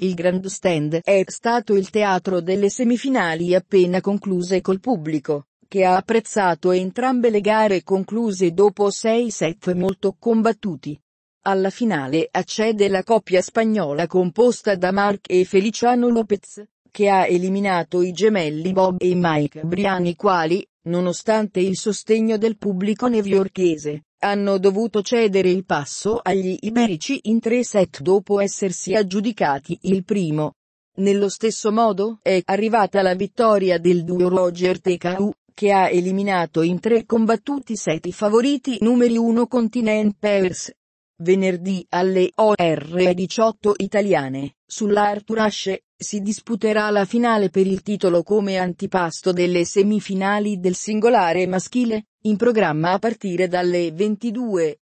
Il grandstand è stato il teatro delle semifinali appena concluse col pubblico, che ha apprezzato entrambe le gare concluse dopo sei set molto combattuti. Alla finale accede la coppia spagnola composta da Mark e Feliciano Lopez, che ha eliminato i gemelli Bob e Mike Briani quali, nonostante il sostegno del pubblico newyorkese, hanno dovuto cedere il passo agli iberici in tre set dopo essersi aggiudicati il primo. Nello stesso modo è arrivata la vittoria del duo Roger Tecau, che ha eliminato in tre combattuti set i favoriti numeri 1 Continent Pairs. Venerdì alle OR 18 italiane, sull'Arthur Ashe, si disputerà la finale per il titolo come antipasto delle semifinali del singolare maschile, in programma a partire dalle 22.